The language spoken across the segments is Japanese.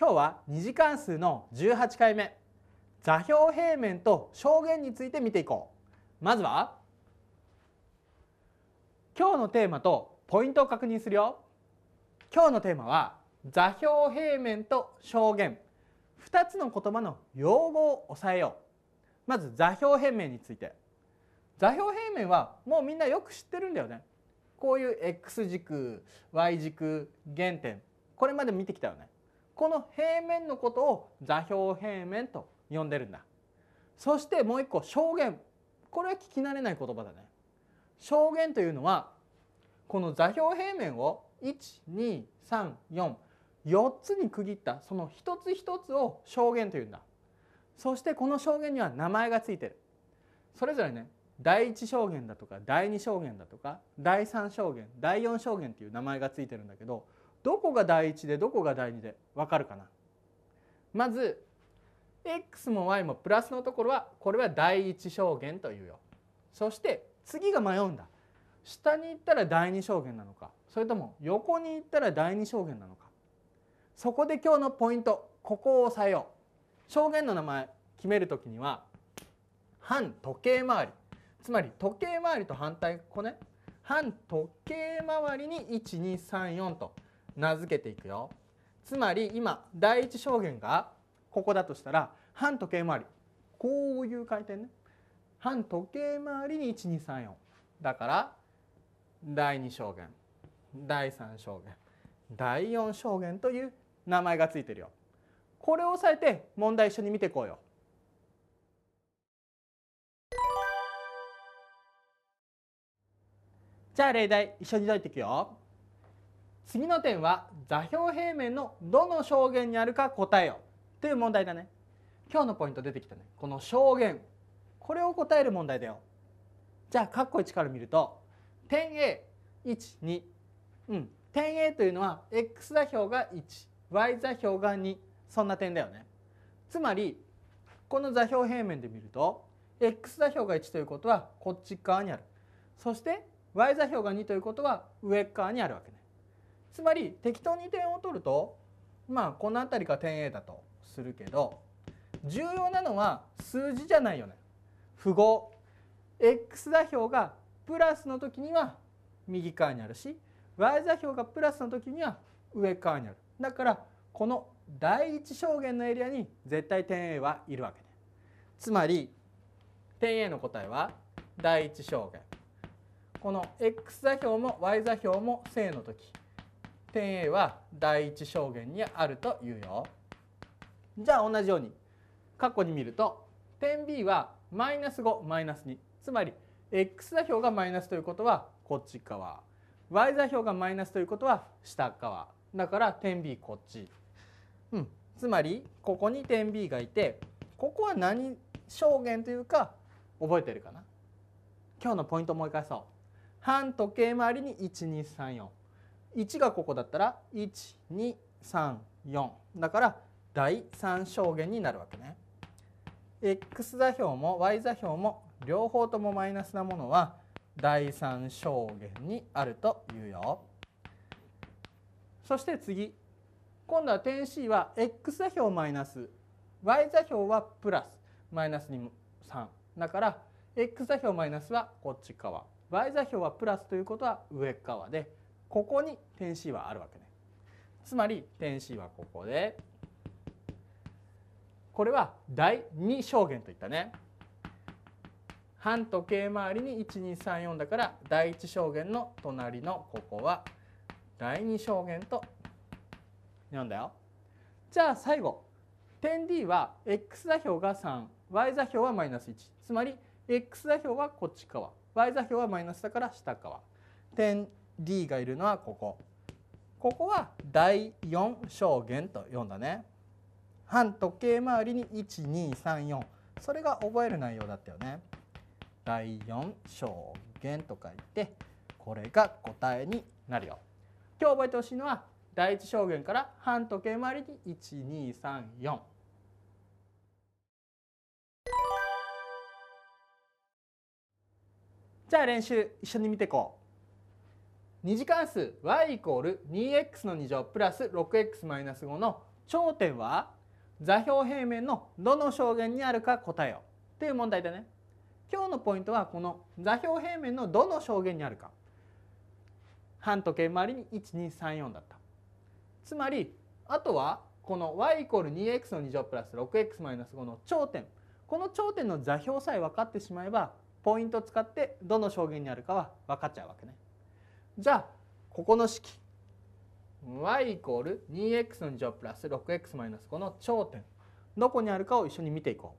今日は2次関数の18回目座標平面と証言について見ていこうまずは今日のテーマとポイントを確認するよ今日のテーマは座標平面と証言2つの言葉の用語を押さえようまず座標平面について座標平面はもうみんなよく知ってるんだよねこういう x 軸 y 軸原点これまで見てきたよねこの平面のことを座標平面と呼んでるんだそしてもう一個証言これは聞き慣れない言葉だね証言というのはこの座標平面を12344つに区切ったその一つ一つを証言というんだそしてこの証言には名前がついてるそれぞれね第一証言だとか第二証言だとか第三証言第四証言っていう名前がついてるんだけどどこが第一でどこが第二で分かるかなまず x も y もプラスのところはこれは第一証言というよそして次が迷うんだ下に行ったら第二証言なのかそれとも横に行ったら第二証言なのかそこで今日のポイントここを押さえよう証言の名前決める時には反時計回りつまり時計回りと反対ここね反時計回りに1234と名付けていくよつまり今第一証言がここだとしたら反時計回りこういう回転ね反時計回りに1234だから第2証言第3証言第4証言という名前がついてるよ。これを押さえて問題一緒に見ていこうよ。じゃあ例題一緒に解いていくよ。次の点は座標平面のどの証言にあるか答えよという問題だね今日のポイント出てきたねこの証言これを答える問題だよじゃあカッコ1から見ると点 A12 うん点 A というのは x 座標が 1y 座標が2そんな点だよねつまりこの座標平面で見ると x 座標が1ということはこっち側にあるそして y 座標が2ということは上側にあるわけねつまり適当に点を取るとまあこの辺りが点 A だとするけど重要なのは数字じゃないよね。符号 x 座標がプラスの時には右側にあるし y 座標がプラスの時には上側にある。だからこの第一象限のエリアに絶対点 A はいるわけね。つまり点 A の答えは第一象限。この x 座標も y 座標も正の時点 A は第一証言にあるというよ。じゃあ同じように括弧に見ると点 B はマイナス5マイナス2つまり x 座標がマイナスということはこっち側 y 座標がマイナスということは下側だから点 B こっち、うん、つまりここに点 B がいてここは何証言というか覚えてるかな今日のポイントう一回そう半時計回りに1234 1がここだったら1234だから第3象限になるわけね。x 座標も y 座標も両方ともマイナスなものは第3象限にあるというよ。そして次今度は点 C は x 座標マイナス y 座標はプラスマイナスに3だから x 座標マイナスはこっち側 y 座標はプラスということは上側でここに点 C はあるわけね。つまり点 C はここでこれは第2象限といったね。半時計回りに1234だから第1象限の隣のここは第2象限と読んだよ。じゃあ最後点 D は x 座標が 3y 座標は -1 つまり x 座標はこっち側 y 座標はマイナスだから下側点 D がいるのはここここは第4証言と読んだね反時計回りに1234それが覚える内容だったよね第4証言と書いてこれが答えになるよ今日覚えてほしいのは第1証言から反時計回りに1234じゃあ練習一緒に見ていこう2次関数 y イコール 2x の2乗プラス 6x-5 の頂点は座標平面のどの証言にあるか答えよっていう問題だね。今日のポイントはこの座標平面のどの証言にあるか半時計回りに1234だったつまりあとはこの y イコール 2x の2乗プラス 6x-5 の頂点この頂点の座標さえ分かってしまえばポイントを使ってどの証言にあるかは分かっちゃうわけね。じゃあここの式 y イコール 2x の2乗プラス 6x マイナス5の頂点どこにあるかを一緒に見ていこ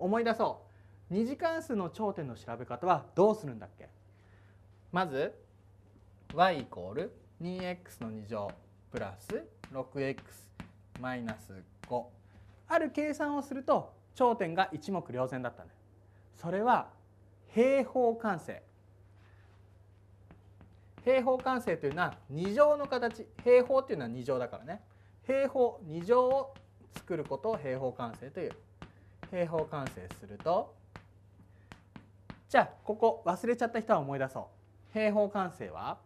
う思い出そう二次関数の頂点の調べ方はどうするんだっけまず y イコール 2x の2乗プラス 6x マイナス5ある計算をすると頂点が一目瞭然だったねそれは平方完成平方完成というのは2乗の形平方というのは2乗だからね平方2乗を作ることを平方完成という平方完成するとじゃあここ忘れちゃった人は思い出そう平方完成は、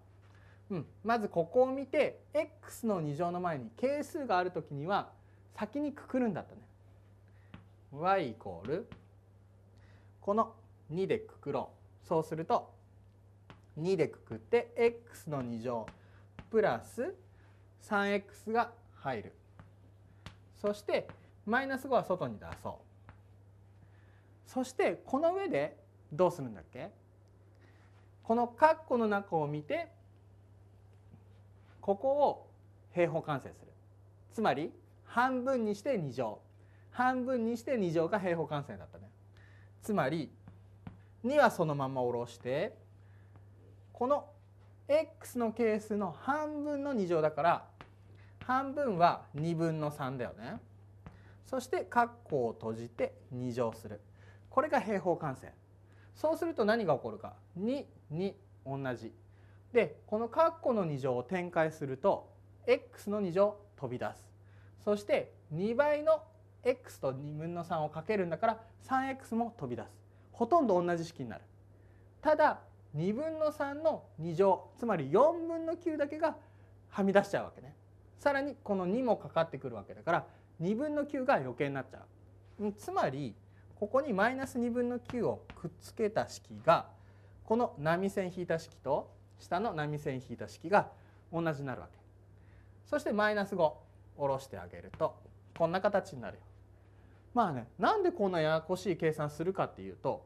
うん、まずここを見て x の2乗の前に係数がある時には先にくくるんだったね。y イコールこの2でくくろうそうすると2でくくって x の2乗プラス 3x が入るそしてマイナス5は外に出そうそしてこの上でどうするんだっけこの括弧の中を見てここを平方完成するつまり半分にして2乗半分にして2乗が平方完成だったねつまり2はそのまま下ろしてこの x の係数の半分の2乗だから半分は2分の3だよね。そして括弧を閉じて2乗する。これが平方完成。そうすると何が起こるか。2、2、同じ。で、この括弧の2乗を展開すると x の2乗飛び出す。そして2倍の x と2分の3をかけるんだから 3x も飛び出す。ほとんど同じ式になる。ただ2分の3の2乗つまり4分の9だけがはみ出しちゃうわけねさらにこの2もかかってくるわけだから2分の9が余計になっちゃうつまりここにマイナス2分の9をくっつけた式がこの波線引いた式と下の波線引いた式が同じになるわけそしてマイナス5下ろしてあげるとこんな形になるよまあねなんでこんなややこしい計算するかっていうと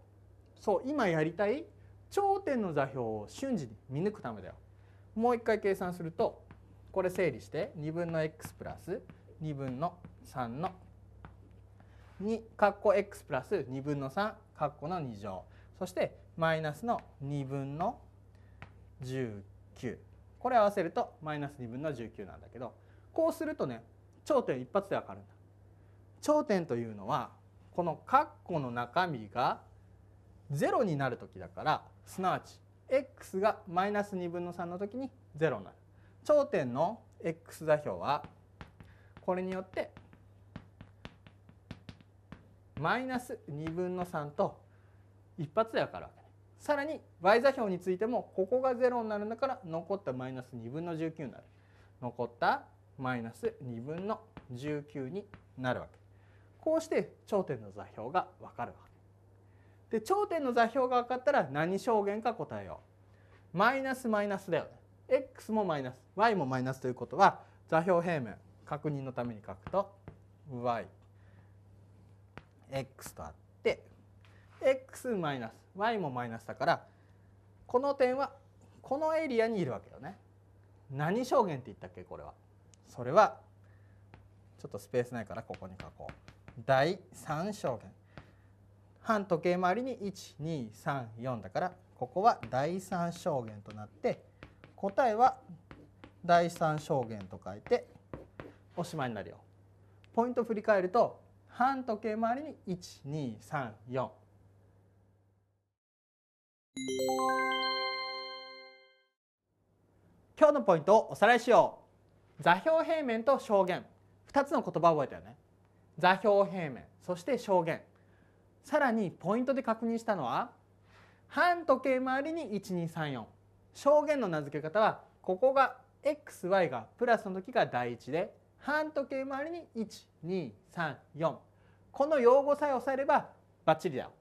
そう今やりたい頂点の座標を瞬時に見抜くためだよ。もう一回計算するとこれ整理して2分の x プラス2分の3の2かっ x プラス2分の3括弧の2乗そしてマイナスの2分の19これ合わせるとマイナス2分の19なんだけどこうするとね頂点一発で分かるんだ。頂点というのはこの括弧の中身が0になる時だからすなわち x がマイナス2分の3の時に0になる頂点の x 座標はこれによってマイナス2分の3と一発で分かるわけねさらに y 座標についてもここが0になるんだから残ったマイナス2分の19になる残ったマイナス2分の19になるわけこうして頂点の座標が分かるわけで頂点の座標が分かったら何証言か答えよう。マイナスマイナスだよね。x もマイナス y もマイナスということは座標平面確認のために書くと yx とあって x マイナス y もマイナスだからこの点はこのエリアにいるわけよね。何証言って言ったっけこれは。それはちょっとスペースないからここに書こう。第3証言反時計回りに1234だからここは第三象限となって答えは第三象限と書いておしまいになるよ。ポイント振り返ると反時計回りに1234。今日のポイントをおさらいしよう座標平面と証言2つの言葉を覚えたよね座標平面そして証言さらにポイントで確認したのは半時計回りに1234証言の名付け方はここが xy がプラスの時が第一で半時計回りに1234この用語さえ押さえればバッチリだよ。